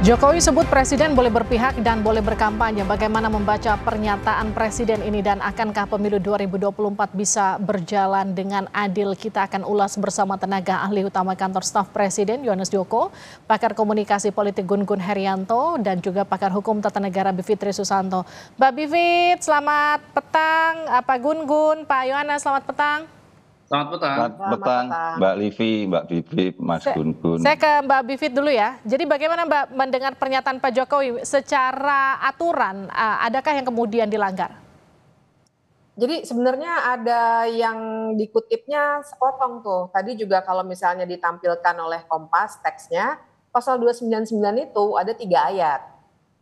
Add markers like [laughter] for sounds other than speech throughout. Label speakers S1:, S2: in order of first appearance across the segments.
S1: Jokowi sebut presiden boleh berpihak dan boleh berkampanye. Bagaimana membaca pernyataan presiden ini dan akankah pemilu 2024 bisa berjalan dengan adil? Kita akan ulas bersama tenaga ahli utama kantor staf presiden Yohanes Joko, pakar komunikasi politik Gun Gun Herianto dan juga pakar hukum tata negara Bivitri Susanto. Mbak Bivit, selamat petang. Apa Gun Gun, Pak Yohanes, selamat petang.
S2: Selamat petang. Selamat Selamat petang. Mbak Livi, Mbak Bibip, Mas Gun Gun. Saya
S1: ke Mbak Bivit dulu ya. Jadi bagaimana Mbak mendengar pernyataan Pak Jokowi secara aturan, eh, adakah yang kemudian
S3: dilanggar? Jadi sebenarnya ada yang dikutipnya sepotong tuh. Tadi juga kalau misalnya ditampilkan oleh Kompas teksnya, pasal 299 itu ada tiga ayat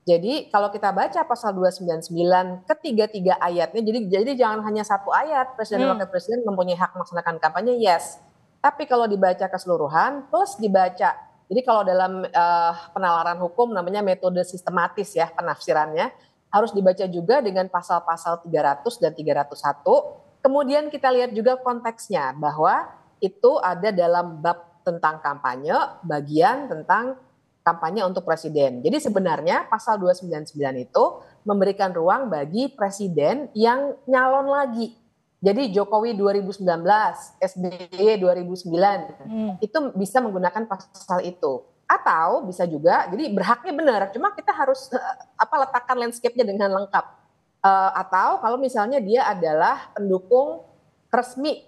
S3: jadi kalau kita baca pasal 299 ketiga-tiga ayatnya, jadi jadi jangan hanya satu ayat presiden hmm. dan wakil presiden mempunyai hak melaksanakan kampanye yes. Tapi kalau dibaca keseluruhan plus dibaca. Jadi kalau dalam uh, penalaran hukum namanya metode sistematis ya penafsirannya harus dibaca juga dengan pasal-pasal 300 dan 301. Kemudian kita lihat juga konteksnya bahwa itu ada dalam bab tentang kampanye, bagian tentang kampanye untuk presiden. Jadi sebenarnya pasal 299 itu memberikan ruang bagi presiden yang nyalon lagi. Jadi Jokowi 2019, SBY 2009 hmm. itu bisa menggunakan pasal itu. Atau bisa juga, jadi berhaknya benar, cuma kita harus eh, apa letakkan landscape-nya dengan lengkap. Uh, atau kalau misalnya dia adalah pendukung resmi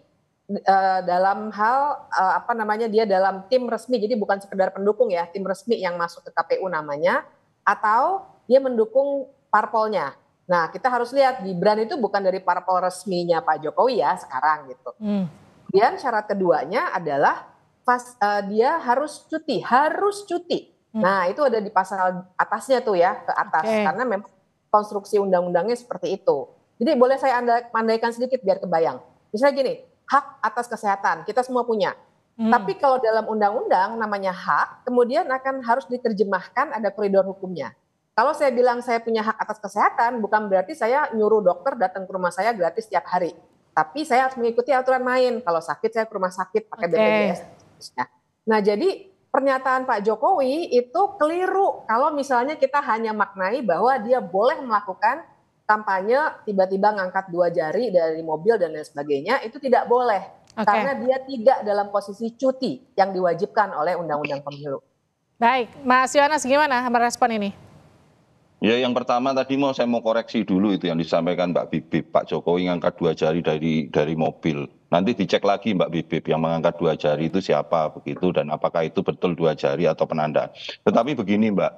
S3: uh, dalam hal uh, apa namanya dia dalam tim resmi jadi bukan sekedar pendukung ya tim resmi yang masuk ke KPU namanya atau dia mendukung parpolnya nah kita harus lihat Gibran itu bukan dari parpol resminya Pak Jokowi ya sekarang gitu hmm. kemudian syarat keduanya adalah pas uh, dia harus cuti harus cuti hmm. nah itu ada di pasal atasnya tuh ya ke atas okay. karena memang konstruksi undang-undangnya seperti itu jadi boleh saya andaikan sedikit biar kebayang misalnya gini hak atas kesehatan kita semua punya. Hmm. Tapi kalau dalam undang-undang namanya hak, kemudian akan harus diterjemahkan ada koridor hukumnya. Kalau saya bilang saya punya hak atas kesehatan, bukan berarti saya nyuruh dokter datang ke rumah saya gratis setiap hari. Tapi saya harus mengikuti aturan main. Kalau sakit saya ke rumah sakit pakai okay. BPJS. Nah jadi pernyataan Pak Jokowi itu keliru kalau misalnya kita hanya maknai bahwa dia boleh melakukan kampanye tiba-tiba ngangkat dua jari dari mobil dan lain sebagainya itu tidak boleh okay. karena dia tidak dalam posisi cuti yang diwajibkan oleh undang-undang pemilu.
S1: Baik, Mas Yohanes gimana merespon ini?
S2: Ya yang pertama tadi mau saya mau koreksi dulu itu yang disampaikan Mbak Bibip, Pak Jokowi ngangkat dua jari dari dari mobil. Nanti dicek lagi Mbak Bibip yang mengangkat dua jari itu siapa begitu dan apakah itu betul dua jari atau penanda. Tetapi begini Mbak,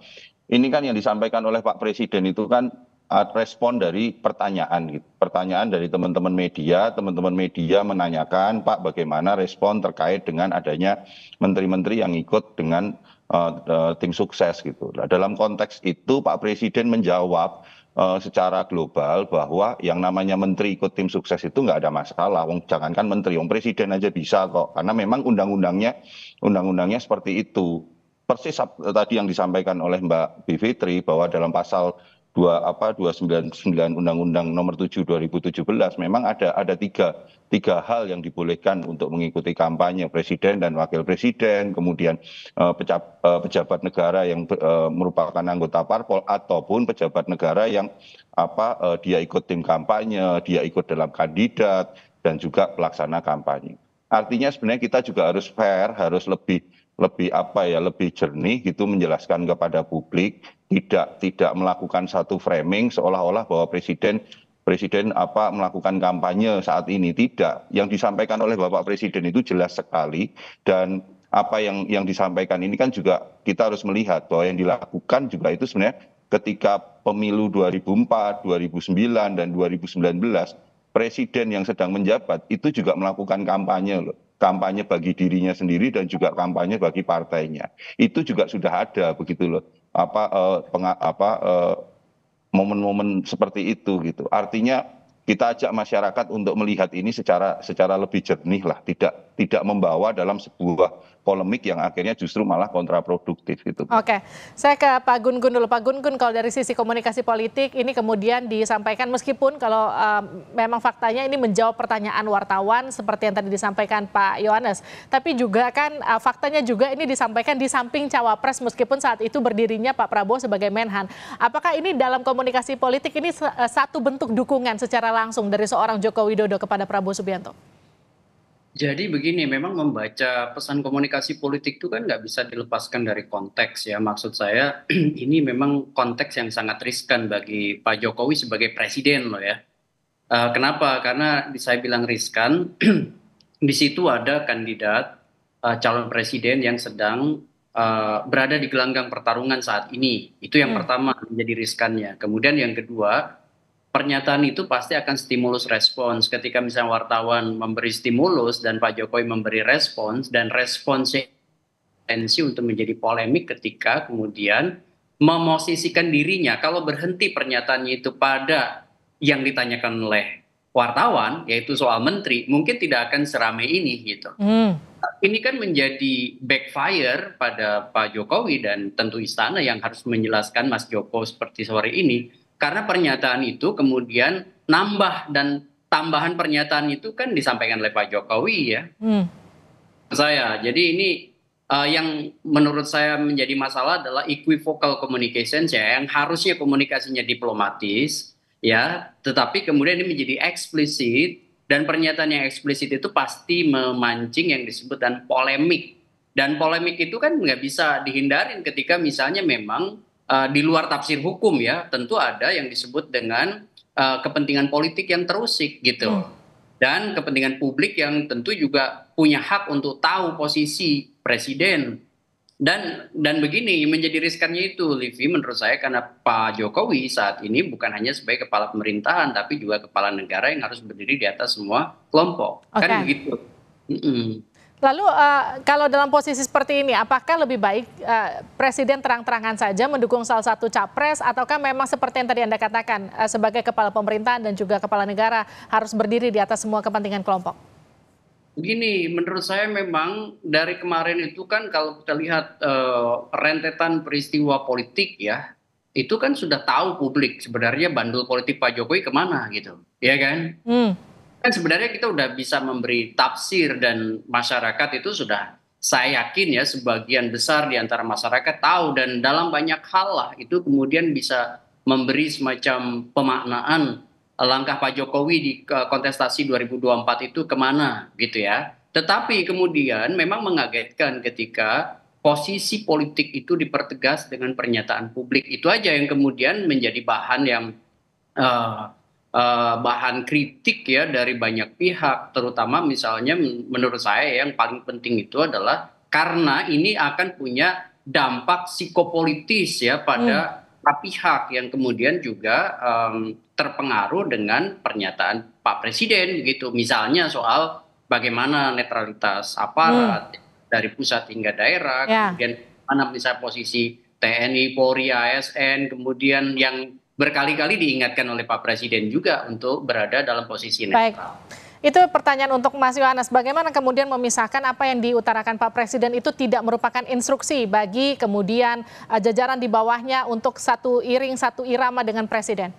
S2: ini kan yang disampaikan oleh Pak Presiden itu kan Uh, respon dari pertanyaan gitu. Pertanyaan dari teman-teman media, teman-teman media menanyakan, Pak bagaimana respon terkait dengan adanya menteri-menteri yang ikut dengan uh, uh, tim sukses gitu. Nah, dalam konteks itu Pak Presiden menjawab uh, secara global bahwa yang namanya menteri ikut tim sukses itu nggak ada masalah. Wong jangankan menteri, wong presiden aja bisa kok. Karena memang undang-undangnya undang-undangnya seperti itu. Persis tadi yang disampaikan oleh Mbak Bivitri bahwa dalam pasal dua apa dua sembilan sembilan undang undang nomor tujuh dua ribu tujuh belas memang ada ada tiga tiga hal yang dibolehkan untuk mengikuti kampanye presiden dan wakil presiden kemudian eh, eh, pejabat negara yang eh, merupakan anggota parpol ataupun pejabat negara yang apa dia ikut tim kampanye dia ikut dalam kandidat dan juga pelaksana kampanye artinya sebenarnya kita juga harus fair harus lebih lebih apa ya lebih jernih gitu menjelaskan kepada publik tidak tidak melakukan satu framing seolah-olah bahwa presiden presiden apa melakukan kampanye saat ini tidak yang disampaikan oleh Bapak Presiden itu jelas sekali dan apa yang yang disampaikan ini kan juga kita harus melihat bahwa yang dilakukan juga itu sebenarnya ketika pemilu 2004, 2009 dan 2019 presiden yang sedang menjabat itu juga melakukan kampanye loh kampanye bagi dirinya sendiri dan juga kampanye bagi partainya itu juga sudah ada begitu loh apa eh, penga, apa eh, momen-momen seperti itu gitu artinya kita ajak masyarakat untuk melihat ini secara secara lebih jernih lah tidak tidak membawa dalam sebuah polemik yang akhirnya justru malah kontraproduktif gitu.
S1: Oke, saya ke Pak Gun Gun dulu. Pak Gun Gun kalau dari sisi komunikasi politik ini kemudian disampaikan meskipun kalau um, memang faktanya ini menjawab pertanyaan wartawan seperti yang tadi disampaikan Pak Yohanes, tapi juga kan uh, faktanya juga ini disampaikan di samping cawapres meskipun saat itu berdirinya Pak Prabowo sebagai Menhan. Apakah ini dalam komunikasi politik ini eh, satu bentuk dukungan secara langsung dari seorang Joko Widodo kepada Prabowo Subianto?
S4: Jadi begini, memang membaca pesan komunikasi politik itu kan nggak bisa dilepaskan dari konteks ya. Maksud saya [clears throat] ini memang konteks yang sangat riskan bagi Pak Jokowi sebagai presiden loh ya. Eh, kenapa? Karena saya bilang riskan, [clears throat] di situ ada kandidat eh, calon presiden yang sedang eh, berada di gelanggang pertarungan saat ini. Itu yang hmm. pertama menjadi riskannya. Kemudian yang kedua, pernyataan itu pasti akan stimulus respons. Ketika misalnya wartawan memberi stimulus dan Pak Jokowi memberi respons dan responsnya tensi untuk menjadi polemik ketika kemudian memosisikan dirinya kalau berhenti pernyataannya itu pada yang ditanyakan oleh wartawan yaitu soal menteri mungkin tidak akan seramai ini gitu. Hmm. Ini kan menjadi backfire pada Pak Jokowi dan tentu istana yang harus menjelaskan Mas Joko seperti sore ini karena pernyataan itu kemudian nambah dan tambahan pernyataan itu kan disampaikan oleh Pak Jokowi ya. Hmm. Saya. Jadi ini uh, yang menurut saya menjadi masalah adalah equivocal communication ya yang harusnya komunikasinya diplomatis ya, tetapi kemudian ini menjadi eksplisit dan pernyataan yang eksplisit itu pasti memancing yang disebut dan polemik. Dan polemik itu kan nggak bisa dihindarin ketika misalnya memang uh, di luar tafsir hukum ya tentu ada yang disebut dengan uh, kepentingan politik yang terusik gitu hmm. dan kepentingan publik yang tentu juga punya hak untuk tahu posisi presiden dan dan begini menjadi riskannya itu Livi menurut saya karena Pak Jokowi saat ini bukan hanya sebagai kepala pemerintahan tapi juga kepala negara yang harus berdiri di atas semua kelompok okay. kan begitu mm -mm.
S1: Lalu uh, kalau dalam posisi seperti ini, apakah lebih baik uh, Presiden terang-terangan saja mendukung salah satu capres, ataukah memang seperti yang tadi Anda katakan, uh, sebagai kepala pemerintahan dan juga kepala negara harus berdiri di atas semua kepentingan kelompok?
S4: Begini, menurut saya memang dari kemarin itu kan kalau kita lihat uh, rentetan peristiwa politik ya, itu kan sudah tahu publik sebenarnya bandul politik Pak Jokowi kemana gitu, ya kan? Hmm kan sebenarnya kita udah bisa memberi tafsir dan masyarakat itu sudah saya yakin ya sebagian besar di antara masyarakat tahu dan dalam banyak hal lah itu kemudian bisa memberi semacam pemaknaan langkah Pak Jokowi di kontestasi 2024 itu kemana gitu ya. Tetapi kemudian memang mengagetkan ketika posisi politik itu dipertegas dengan pernyataan publik itu aja yang kemudian menjadi bahan yang uh, Eh, bahan kritik ya dari banyak pihak, terutama misalnya menurut saya ya, yang paling penting itu adalah karena ini akan punya dampak psikopolitis ya pada hmm. pihak yang kemudian juga um, terpengaruh dengan pernyataan Pak Presiden gitu, misalnya soal bagaimana netralitas aparat hmm. dari pusat hingga daerah, yeah. kemudian mana misalnya posisi TNI, Polri, ASN, kemudian yang berkali-kali diingatkan oleh Pak Presiden juga untuk berada dalam posisi netral. Baik.
S1: Itu pertanyaan untuk Mas Yohanes, bagaimana kemudian memisahkan apa yang diutarakan Pak Presiden itu tidak merupakan instruksi bagi kemudian eh, jajaran di bawahnya untuk satu iring, satu irama dengan Presiden?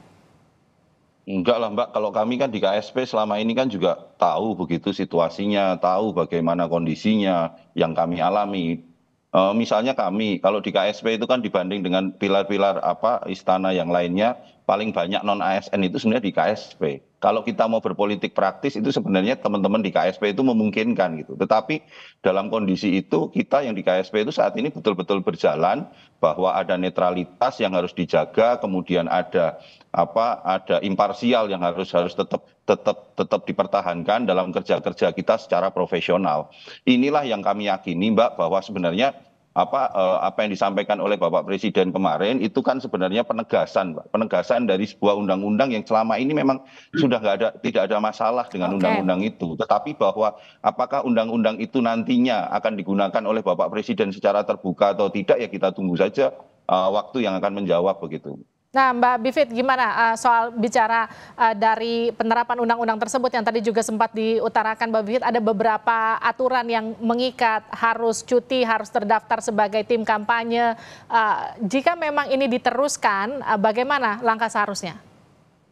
S2: Enggak lah Mbak, kalau kami kan di KSP selama ini kan juga tahu begitu situasinya, tahu bagaimana kondisinya yang kami alami Eh, misalnya kami kalau di ksp itu kan dibanding dengan pilar pilar apa istana yang lainnya paling banyak non ASN itu sebenarnya di KSP. Kalau kita mau berpolitik praktis itu sebenarnya teman-teman di KSP itu memungkinkan gitu. Tetapi dalam kondisi itu kita yang di KSP itu saat ini betul-betul berjalan bahwa ada netralitas yang harus dijaga, kemudian ada apa ada imparsial yang harus harus tetap tetap tetap dipertahankan dalam kerja-kerja kita secara profesional. Inilah yang kami yakini Mbak bahwa sebenarnya apa eh, apa yang disampaikan oleh bapak presiden kemarin itu kan sebenarnya penegasan pak penegasan dari sebuah undang undang yang selama ini memang sudah tidak ada masalah dengan undang undang itu tetapi bahwa apakah undang undang itu nantinya akan digunakan oleh bapak presiden secara terbuka atau tidak ya kita tunggu saja eh, waktu yang akan menjawab begitu
S1: Nah, Mbak Bivit, gimana uh, soal bicara uh, dari penerapan undang-undang tersebut yang tadi juga sempat diutarakan Mbak Bivit, ada beberapa aturan yang mengikat harus cuti, harus terdaftar sebagai tim kampanye. Uh, jika memang ini diteruskan, uh, bagaimana langkah seharusnya?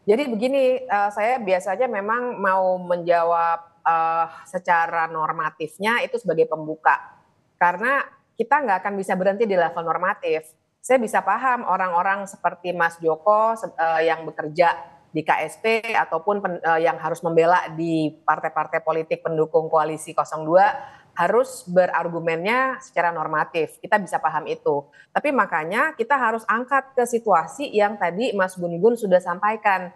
S3: Jadi begini, uh, saya biasanya memang mau menjawab uh, secara normatifnya itu sebagai pembuka, karena kita nggak akan bisa berhenti di level normatif saya bisa paham orang-orang seperti Mas Joko uh, yang bekerja di KSP ataupun pen, uh, yang harus membela di partai-partai politik pendukung koalisi 02 harus berargumennya secara normatif. Kita bisa paham itu. Tapi makanya kita harus angkat ke situasi yang tadi Mas Gun-Gun sudah sampaikan.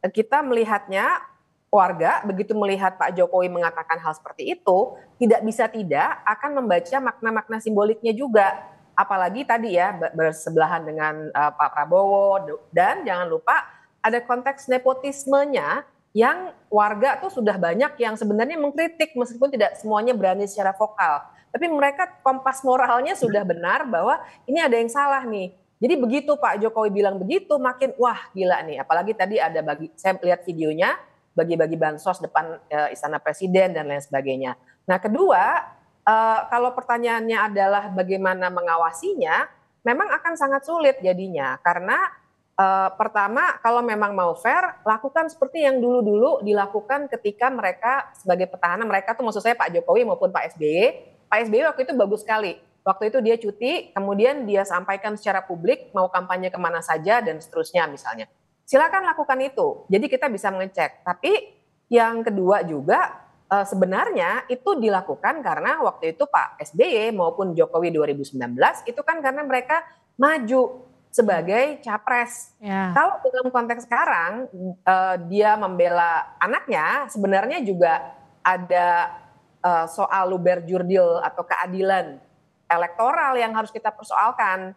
S3: Kita melihatnya warga begitu melihat Pak Jokowi mengatakan hal seperti itu, tidak bisa tidak akan membaca makna-makna simboliknya juga apalagi tadi ya bersebelahan dengan uh, Pak Prabowo dan jangan lupa ada konteks nepotismenya yang warga tuh sudah banyak yang sebenarnya mengkritik meskipun tidak semuanya berani secara vokal. Tapi mereka kompas moralnya sudah benar bahwa ini ada yang salah nih. Jadi begitu Pak Jokowi bilang begitu makin wah gila nih. Apalagi tadi ada bagi saya lihat videonya bagi-bagi bansos depan uh, istana presiden dan lain sebagainya. Nah, kedua uh, kalau pertanyaannya adalah bagaimana mengawasinya, memang akan sangat sulit jadinya karena uh, pertama kalau memang mau fair, lakukan seperti yang dulu-dulu dilakukan ketika mereka sebagai petahana mereka tuh maksud saya Pak Jokowi maupun Pak SBY. Pak SBY waktu itu bagus sekali. Waktu itu dia cuti, kemudian dia sampaikan secara publik mau kampanye kemana saja dan seterusnya misalnya. Silakan lakukan itu. Jadi kita bisa mengecek. Tapi yang kedua juga uh, sebenarnya itu dilakukan karena waktu itu Pak SBY maupun Jokowi 2019 itu kan karena mereka maju sebagai capres. Ya. Kalau dalam konteks sekarang uh, dia membela anaknya, sebenarnya juga ada uh, soal luber jurdil atau keadilan elektoral yang harus kita persoalkan.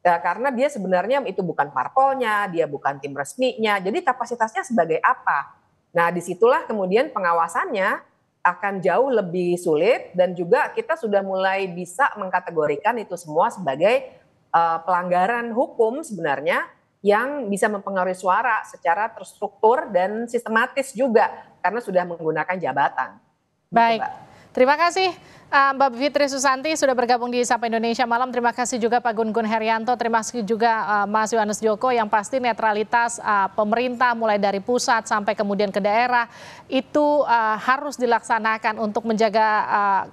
S3: Ya, karena dia sebenarnya itu bukan parpolnya, dia bukan tim resminya. Jadi kapasitasnya sebagai apa? Nah, disitulah kemudian pengawasannya akan jauh lebih sulit dan juga kita sudah mulai bisa mengkategorikan itu semua sebagai uh, pelanggaran hukum sebenarnya yang bisa mempengaruhi suara secara terstruktur dan sistematis juga karena sudah menggunakan jabatan. Gitu,
S1: Baik. Gitu, Terima kasih eh, Mbak Fitri Susanti sudah bergabung di Sapa Indonesia Malam. Terima kasih juga Pak Gun Gun Herianto. Terima kasih juga eh, Mas Yohanes Joko yang pasti netralitas eh, pemerintah mulai dari pusat sampai kemudian ke daerah itu harus dilaksanakan untuk menjaga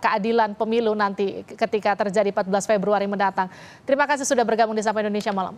S1: keadilan pemilu nanti ketika terjadi 14 Februari mendatang. Terima kasih sudah bergabung di Sapa Indonesia Malam.